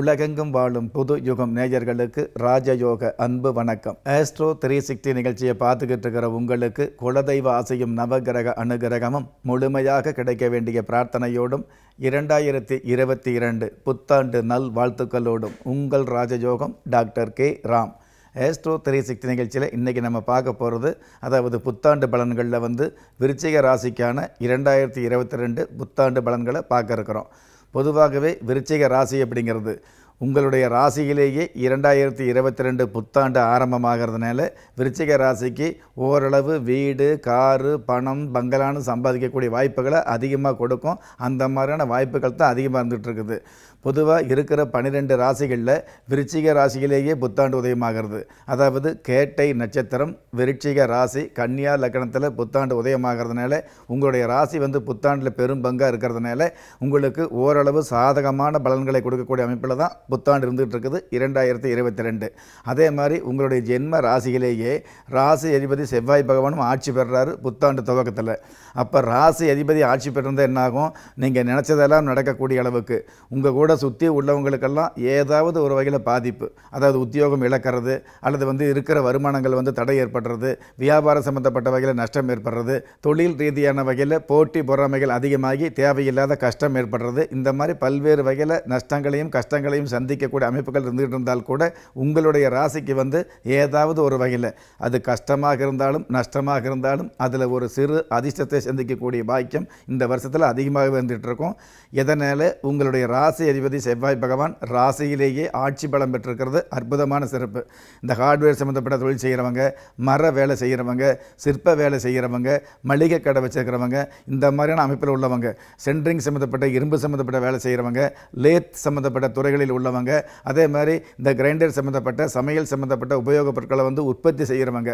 உலகெங்கும் வாழும் புது யுகம் நேயர்களுக்கு ராஜயோக அன்பு வணக்கம் ஆஸ்ட்ரோ த்ரீ சிக்ஸ்டி நிகழ்ச்சியை பார்த்துக்கிட்டு இருக்கிற உங்களுக்கு குலதெய்வ ஆசையும் நவகிரக அனுகிரகமும் முழுமையாக கிடைக்க வேண்டிய பிரார்த்தனையோடும் இரண்டாயிரத்தி இருபத்தி இரண்டு புத்தாண்டு நல் வாழ்த்துக்களோடும் உங்கள் ராஜயோகம் doctor K Ram astro three sixty நிகழ்ச்சியில் இன்றைக்கி நம்ம பார்க்க போகிறது அதாவது புத்தாண்டு பலன்களில் வந்து விருச்சிக ராசிக்கான இரண்டாயிரத்தி இருபத்தி ரெண்டு புத்தாண்டு பலன்களை பார்க்க இருக்கிறோம் பொதுவாகவே விருச்சிக ராசி அப்படிங்கிறது உங்களுடைய ராசியிலேயே இரண்டாயிரத்தி இருபத்தி ரெண்டு புத்தாண்டு ஆரம்பமாகிறதுனால விருச்சிக ராசிக்கு ஓரளவு வீடு காரு பணம் பங்களான்னு சம்பாதிக்கக்கூடிய வாய்ப்புகளை அதிகமாக கொடுக்கும் அந்த மாதிரியான வாய்ப்புகள் தான் அதிகமாக இருந்துகிட்ருக்குது பொதுவாக இருக்கிற பனிரெண்டு ராசிகளில் விருச்சிக ராசியிலேயே புத்தாண்டு உதயமாகிறது அதாவது கேட்டை நட்சத்திரம் விருச்சிக ராசி கன்னியா லக்கணத்தில் புத்தாண்டு உதயமாகிறதுனால உங்களுடைய ராசி வந்து புத்தாண்டில் பெரும் பங்காக இருக்கிறதுனால உங்களுக்கு ஓரளவு சாதகமான பலன்களை கொடுக்கக்கூடிய அமைப்பில் தான் புத்தாண்டு இருந்துகிட்டு இருக்குது இரண்டாயிரத்தி இருபத்தி ரெண்டு அதே மாதிரி உங்களுடைய ஜென்ம ராசியிலேயே ராசி அதிபதி செவ்வாய் பகவானும் ஆட்சி பெறுறாரு புத்தாண்டு துவக்கத்தில் அப்போ ராசி அதிபதி ஆட்சி பெற்றிருந்தால் என்னாகும் நீங்கள் நினச்சதெல்லாம் நடக்கக்கூடிய அளவுக்கு உங்கள் கூட கூட சுற்றி உள்ளவங்களுக்கெல்லாம் ஏதாவது ஒரு வகையில் பாதிப்பு அதாவது உத்தியோகம் இழக்கிறது அல்லது வந்து இருக்கிற வருமானங்கள் வந்து தடை ஏற்படுறது வியாபாரம் சம்மந்தப்பட்ட வகையில் நஷ்டம் ஏற்படுறது தொழில் ரீதியான வகையில் போட்டி பொறாமைகள் அதிகமாகி தேவையில்லாத கஷ்டம் ஏற்படுறது இந்த மாதிரி பல்வேறு வகையில் நஷ்டங்களையும் கஷ்டங்களையும் சந்திக்கக்கூடிய அமைப்புகள் இருந்துகிட்டு இருந்தால் கூட உங்களுடைய ராசிக்கு வந்து ஏதாவது ஒரு வகையில் அது கஷ்டமாக இருந்தாலும் நஷ்டமாக இருந்தாலும் அதில் ஒரு சிறு அதிர்ஷ்டத்தை சந்திக்கக்கூடிய பாக்கியம் இந்த வருஷத்தில் அதிகமாக இருந்துகிட்டு இருக்கும் இதனால் உங்களுடைய ராசி அதிபதி செவ்வாய் பகவான் ராசியிலேயே ஆட்சி பலம் பெற்றிருக்கிறது அற்புதமான சிறப்பு இந்த ஹார்ட்வேர் சம்மந்தப்பட்ட தொழில் செய்கிறவங்க மர வேலை செய்கிறவங்க சிற்ப வேலை செய்கிறவங்க மளிகை கடை வச்சுருக்கிறவங்க இந்த மாதிரியான அமைப்பில் உள்ளவங்க சென்ட்ரிங் சம்மந்தப்பட்ட இரும்பு சம்மந்தப்பட்ட வேலை செய்கிறவங்க லேத் சம்மந்தப்பட்ட துறைகளில் உள்ளவங்க அதே மாதிரி இந்த கிரைண்டர் சம்மந்தப்பட்ட சமையல் சம்மந்தப்பட்ட உபயோகப் பொருட்களை வந்து உற்பத்தி செய்கிறவங்க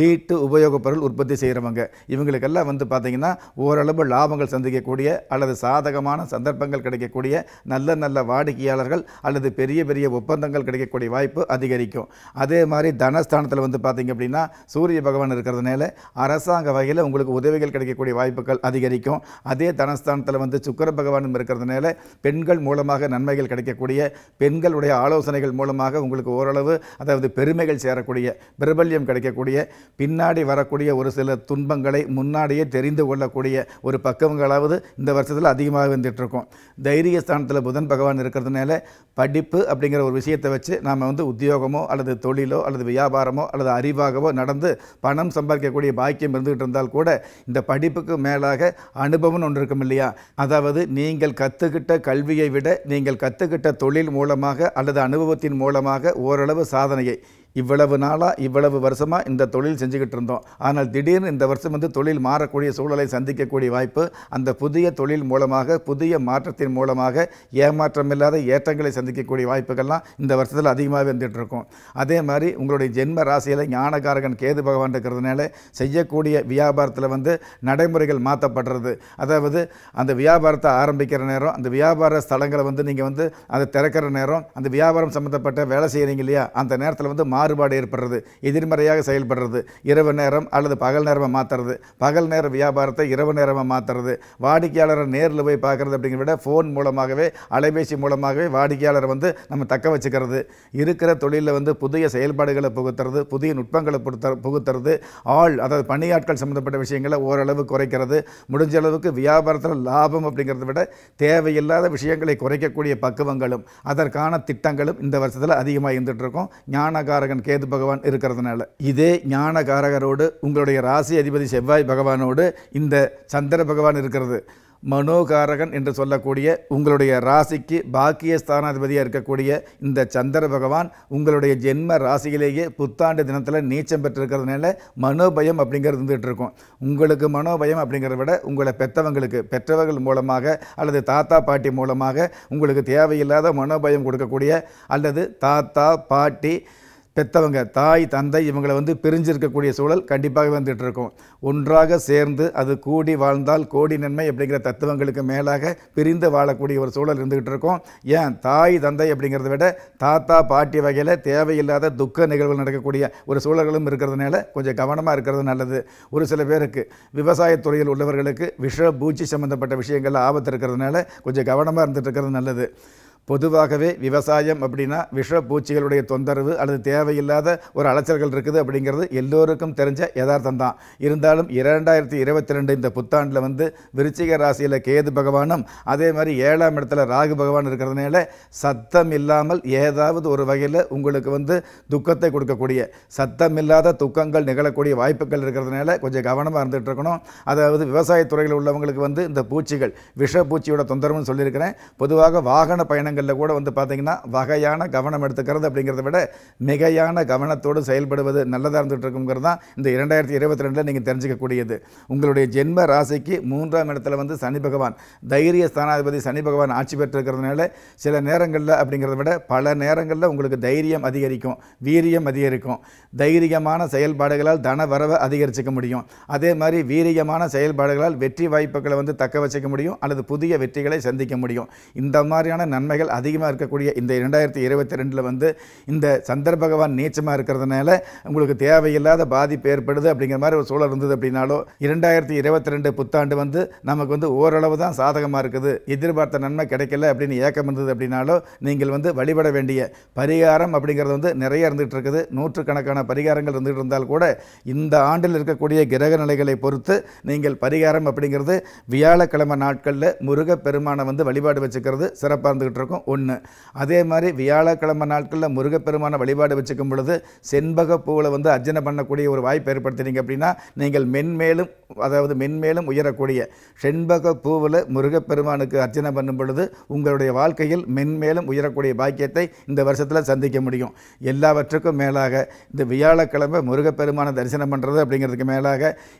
வீட்டு உபயோகப் பொருள் உற்பத்தி செய்கிறவங்க இவங்களுக்கெல்லாம் வந்து பார்த்திங்கன்னா ஓரளவு லாபங்கள் சந்திக்கக்கூடிய அல்லது சாதகமான சந்தர்ப்பங்கள் கிடைக்கக்கூடிய நல்ல நல்ல வாடிக்கையாளர்கள் அல்லது பெரிய பெரிய ஒப்பந்தங்கள் கிடைக்கக்கூடிய வாய்ப்பு அதிகரிக்கும் அதே மாதிரி தனஸ்தானத்தில் வந்து பார்த்திங்க அப்படின்னா சூரிய பகவான் இருக்கிறதுனால அரசாங்க வகையில் உங்களுக்கு உதவிகள் கிடைக்கக்கூடிய வாய்ப்புகள் அதிகரிக்கும் அதே தனஸ்தானத்தில் வந்து சுக்கர பகவானும் இருக்கிறதுனால பெண்கள் மூலமாக நன்மைகள் கிடைக்கக்கூடிய பெண்களுடைய ஆலோசனைகள் மூலமாக உங்களுக்கு ஓரளவு அதாவது பெருமைகள் சேரக்கூடிய பிரபல்யம் கிடைக்கக்கூடிய பின்னாடி வரக்கூடிய ஒரு சில துன்பங்களை முன்னாடியே தெரிந்து கொள்ளக்கூடிய ஒரு பக்கங்களாவது இந்த வருஷத்தில் அதிகமாக வந்துட்டு தைரிய தைரியஸ்தானத்தில் புதன் பகவான் இருக்கிறதுனால படிப்பு அப்படிங்கிற ஒரு விஷயத்தை வச்சு நாம் வந்து உத்தியோகமோ அல்லது தொழிலோ அல்லது வியாபாரமோ அல்லது அறிவாகவோ நடந்து பணம் சம்பாதிக்கக்கூடிய பாக்கியம் இருந்துகிட்டு இருந்தால் கூட இந்த படிப்புக்கு மேலாக அனுபவம்னு ஒன்று இருக்கும் இல்லையா அதாவது நீங்கள் கற்றுக்கிட்ட கல்வியை விட நீங்கள் கற்றுக்கிட்ட தொழில் மூலமாக அல்லது அனுபவத்தின் மூலமாக ஓரளவு சாதனையை இவ்வளவு நாளாக இவ்வளவு வருஷமாக இந்த தொழில் செஞ்சுக்கிட்டு இருந்தோம் ஆனால் திடீர்னு இந்த வருஷம் வந்து தொழில் மாறக்கூடிய சூழலை சந்திக்கக்கூடிய வாய்ப்பு அந்த புதிய தொழில் மூலமாக புதிய மாற்றத்தின் மூலமாக ஏமாற்றம் இல்லாத ஏற்றங்களை சந்திக்கக்கூடிய வாய்ப்புகள்லாம் இந்த வருஷத்தில் அதிகமாக வந்துட்டுருக்கும் அதே மாதிரி உங்களுடைய ஜென்ம ராசியில் ஞானகாரகன் கேது பகவான் இருக்கிறதுனால செய்யக்கூடிய வியாபாரத்தில் வந்து நடைமுறைகள் மாற்றப்படுறது அதாவது அந்த வியாபாரத்தை ஆரம்பிக்கிற நேரம் அந்த வியாபார ஸ்தலங்களை வந்து நீங்கள் வந்து அதை திறக்கிற நேரம் அந்த வியாபாரம் சம்மந்தப்பட்ட வேலை செய்கிறீங்க இல்லையா அந்த நேரத்தில் வந்து மா மாறுபாடு ஏற்படுறது எதிர்மறையாக செயல்படுறது இரவு நேரம் அல்லது பகல் நேரமாக மாற்றுறது பகல் நேர வியாபாரத்தை இரவு நேரமாக மாற்றுறது வாடிக்கையாளரை நேரில் போய் பார்க்குறது அப்படிங்கிற விட ஃபோன் மூலமாகவே அலைபேசி மூலமாகவே வாடிக்கையாளரை வந்து நம்ம தக்க வச்சுக்கிறது இருக்கிற தொழிலில் வந்து புதிய செயல்பாடுகளை புகுத்துறது புதிய நுட்பங்களை புகுத்த புகுத்துறது ஆள் அதாவது பணியாட்கள் சம்மந்தப்பட்ட விஷயங்களை ஓரளவு குறைக்கிறது முடிஞ்ச அளவுக்கு வியாபாரத்தில் லாபம் அப்படிங்கிறத விட தேவையில்லாத விஷயங்களை குறைக்கக்கூடிய பக்குவங்களும் அதற்கான திட்டங்களும் இந்த வருஷத்தில் அதிகமாக இருந்துகிட்ருக்கோம் ஞானகாரக காரகன் கேது பகவான் இருக்கிறதுனால இதே ஞான காரகரோடு உங்களுடைய ராசி அதிபதி செவ்வாய் பகவானோடு இந்த சந்திர பகவான் இருக்கிறது மனோகாரகன் என்று சொல்லக்கூடிய உங்களுடைய ராசிக்கு பாக்கிய ஸ்தானாதிபதியாக இருக்கக்கூடிய இந்த சந்திர பகவான் உங்களுடைய ஜென்ம ராசியிலேயே புத்தாண்டு தினத்தில் நீச்சம் பெற்றிருக்கிறதுனால மனோபயம் அப்படிங்கிறது இருந்துகிட்டு இருக்கும் உங்களுக்கு மனோபயம் அப்படிங்கிறத விட உங்களை பெற்றவங்களுக்கு பெற்றவர்கள் மூலமாக அல்லது தாத்தா பாட்டி மூலமாக உங்களுக்கு தேவையில்லாத மனோபயம் கொடுக்கக்கூடிய அல்லது தாத்தா பாட்டி பெற்றவங்க தாய் தந்தை இவங்களை வந்து பிரிஞ்சிருக்கக்கூடிய சூழல் கண்டிப்பாக வந்துட்டு இருக்கும் ஒன்றாக சேர்ந்து அது கூடி வாழ்ந்தால் கோடி நன்மை அப்படிங்கிற தத்துவங்களுக்கு மேலாக பிரிந்து வாழக்கூடிய ஒரு சூழல் இருந்துகிட்டு இருக்கும் ஏன் தாய் தந்தை அப்படிங்கிறத விட தாத்தா பாட்டி வகையில் தேவையில்லாத துக்க நிகழ்வுகள் நடக்கக்கூடிய ஒரு சூழல்களும் இருக்கிறதுனால கொஞ்சம் கவனமாக இருக்கிறது நல்லது ஒரு சில பேருக்கு விவசாயத்துறையில் உள்ளவர்களுக்கு விஷ பூச்சி சம்மந்தப்பட்ட விஷயங்கள் ஆபத்து இருக்கிறதுனால கொஞ்சம் கவனமாக இருந்துகிட்டு இருக்கிறது நல்லது பொதுவாகவே விவசாயம் அப்படின்னா விஷ பூச்சிகளுடைய தொந்தரவு அல்லது தேவையில்லாத ஒரு அலைச்சல்கள் இருக்குது அப்படிங்கிறது எல்லோருக்கும் தெரிஞ்ச யதார்த்தம் தான் இருந்தாலும் இரண்டாயிரத்தி இருபத்தி ரெண்டு இந்த புத்தாண்டில் வந்து விருச்சிக ராசியில் கேது பகவானும் அதே மாதிரி ஏழாம் இடத்துல ராகு பகவான் இருக்கிறதுனால சத்தம் இல்லாமல் ஏதாவது ஒரு வகையில் உங்களுக்கு வந்து துக்கத்தை கொடுக்கக்கூடிய சத்தம் இல்லாத துக்கங்கள் நிகழக்கூடிய வாய்ப்புகள் இருக்கிறதுனால கொஞ்சம் கவனமாக இருந்துகிட்டு இருக்கணும் அதாவது விவசாயத்துறையில் உள்ளவங்களுக்கு வந்து இந்த பூச்சிகள் விஷ பூச்சியோட தொந்தரவுன்னு சொல்லியிருக்கிறேன் பொதுவாக வாகன பயணம் பயணங்களில் கூட வந்து பார்த்தீங்கன்னா வகையான கவனம் எடுத்துக்கிறது அப்படிங்கிறத விட மிகையான கவனத்தோடு செயல்படுவது நல்லதாக இருந்துகிட்டு இருக்குங்கிறது தான் இந்த இரண்டாயிரத்தி இருபத்தி ரெண்டில் நீங்கள் தெரிஞ்சிக்கக்கூடியது உங்களுடைய ஜென்ம ராசிக்கு மூன்றாம் இடத்துல வந்து சனி பகவான் தைரிய ஸ்தானாதிபதி சனி பகவான் ஆட்சி பெற்றிருக்கிறதுனால சில நேரங்களில் அப்படிங்கிறத விட பல நேரங்களில் உங்களுக்கு தைரியம் அதிகரிக்கும் வீரியம் அதிகரிக்கும் தைரியமான செயல்பாடுகளால் தன வரவை அதிகரிச்சிக்க முடியும் அதே மாதிரி வீரியமான செயல்பாடுகளால் வெற்றி வாய்ப்புகளை வந்து தக்க வச்சிக்க முடியும் அல்லது புதிய வெற்றிகளை சந்திக்க முடியும் இந்த மாதிரியான நன்மைகள் பிரச்சனைகள் அதிகமாக இருக்கக்கூடிய இந்த இரண்டாயிரத்தி இருபத்தி ரெண்டில் வந்து இந்த சந்திர பகவான் நீச்சமாக இருக்கிறதுனால உங்களுக்கு தேவையில்லாத பாதிப்பு ஏற்படுது அப்படிங்கிற மாதிரி ஒரு சூழல் இருந்தது அப்படின்னாலோ இரண்டாயிரத்தி இருபத்தி ரெண்டு புத்தாண்டு வந்து நமக்கு வந்து ஓரளவு தான் சாதகமாக இருக்குது எதிர்பார்த்த நன்மை கிடைக்கல அப்படின்னு ஏக்கம் இருந்தது அப்படின்னாலோ நீங்கள் வந்து வழிபட வேண்டிய பரிகாரம் அப்படிங்கிறது வந்து நிறைய இருந்துகிட்டு இருக்குது நூற்றுக்கணக்கான பரிகாரங்கள் இருந்துகிட்டு இருந்தால் கூட இந்த ஆண்டில் இருக்கக்கூடிய கிரக நிலைகளை பொறுத்து நீங்கள் பரிகாரம் அப்படிங்கிறது வியாழக்கிழமை நாட்களில் முருக பெருமானை வந்து வழிபாடு வச்சுக்கிறது சிறப்பாக இருந்துகிட்டு இருக்கும் இருக்கும் ஒன்று அதே மாதிரி வியாழக்கிழமை நாட்களில் முருகப்பெருமான வழிபாடு வச்சுக்கும் பொழுது செண்பக பூவில் வந்து அர்ஜனை பண்ணக்கூடிய ஒரு வாய்ப்பு ஏற்படுத்துறீங்க அப்படின்னா நீங்கள் மென்மேலும் அதாவது மென்மேலும் உயரக்கூடிய செண்பக பூவில் முருகப்பெருமானுக்கு அர்ச்சனை பண்ணும் பொழுது உங்களுடைய வாழ்க்கையில் மென்மேலும் உயரக்கூடிய பாக்கியத்தை இந்த வருஷத்தில் சந்திக்க முடியும் எல்லாவற்றுக்கும் மேலாக இந்த வியாழக்கிழமை முருகப்பெருமானை தரிசனம் பண்ணுறது அப்படிங்கிறதுக்கு மேலாக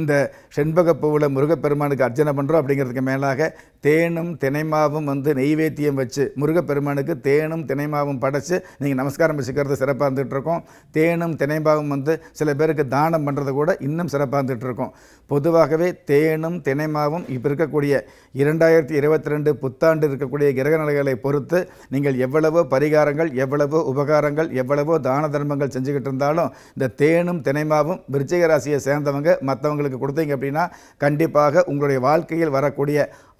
இந்த செண்பக பூவில் முருகப்பெருமானுக்கு அர்ச்சனை பண்ணுறோம் அப்படிங்கிறதுக்கு மேலாக தேனும் தினைமாவும் வந்து நெய்வேத்தியம் வச்சு முருக முருகப்பெருமானுக்கு தேனும் தினைமாவும் படைச்சு நீங்கள் நமஸ்காரம் வச்சுக்கிறது சிறப்பாக இருந்துகிட்டு இருக்கோம் தேனும் தினைமாவும் வந்து சில பேருக்கு தானம் பண்ணுறது கூட இன்னும் சிறப்பாக இருந்துகிட்டு இருக்கும் பொதுவாகவே தேனும் தினைமாவும் இப்போ இருக்கக்கூடிய இரண்டாயிரத்தி இருபத்தி ரெண்டு புத்தாண்டு இருக்கக்கூடிய கிரக நிலைகளை பொறுத்து நீங்கள் எவ்வளவோ பரிகாரங்கள் எவ்வளவோ உபகாரங்கள் எவ்வளவோ தான தர்மங்கள் செஞ்சுக்கிட்டு இருந்தாலும் இந்த தேனும் தினைமாவும் விருச்சிக ராசியை சேர்ந்தவங்க மற்றவங்களுக்கு கொடுத்தீங்க அப்படின்னா கண்டிப்பாக உங்களுடைய வாழ்க்கையில் வரக்கூடிய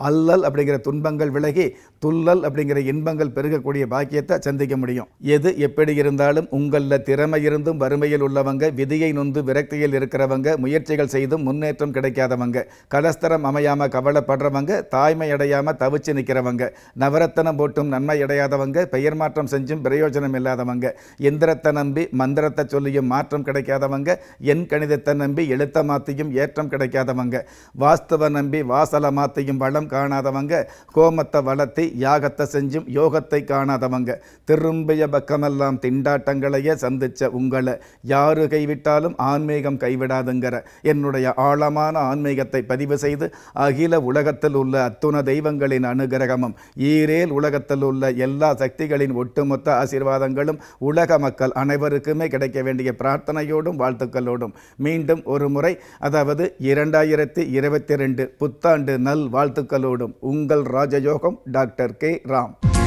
அல்லல் அப்படிங்கிற துன்பங்கள் விலகி துள்ளல் அப்படிங்கிற இன்ப இன்பங்கள் பெருகக்கூடிய பாக்கியத்தை சந்திக்க முடியும் எது எப்படி இருந்தாலும் உங்களில் திறமை இருந்தும் வறுமையில் உள்ளவங்க விதியை நொந்து விரக்தியில் இருக்கிறவங்க முயற்சிகள் செய்தும் முன்னேற்றம் கிடைக்காதவங்க கலஸ்தரம் அமையாமல் கவலைப்படுறவங்க தாய்மை அடையாமல் தவிச்சு நிற்கிறவங்க நவரத்தனம் போட்டும் நன்மை அடையாதவங்க பெயர் மாற்றம் செஞ்சும் பிரயோஜனம் இல்லாதவங்க எந்திரத்தை நம்பி மந்திரத்தை சொல்லியும் மாற்றம் கிடைக்காதவங்க என் கணிதத்தை நம்பி எழுத்த மாற்றியும் ஏற்றம் கிடைக்காதவங்க வாஸ்தவ நம்பி வாசலை மாற்றியும் வளம் காணாதவங்க கோமத்தை வளர்த்தி யாகத்தை செஞ்சும் யோகத்தை காணாதவங்க திரும்பிய பக்கமெல்லாம் திண்டாட்டங்களையே சந்தித்த உங்களை யாரு கைவிட்டாலும் ஆன்மீகம் கைவிடாதுங்கிற என்னுடைய ஆழமான ஆன்மீகத்தை பதிவு செய்து அகில உலகத்தில் உள்ள அத்துண தெய்வங்களின் அனுகிரகமும் ஈரேல் உலகத்தில் உள்ள எல்லா சக்திகளின் ஒட்டுமொத்த ஆசீர்வாதங்களும் உலக மக்கள் அனைவருக்குமே கிடைக்க வேண்டிய பிரார்த்தனையோடும் வாழ்த்துக்களோடும் மீண்டும் ஒரு முறை அதாவது இரண்டாயிரத்தி இருபத்தி ரெண்டு புத்தாண்டு நல் வாழ்த்துக்களோடும் உங்கள் ராஜயோகம் டாக்டர் கே ராம்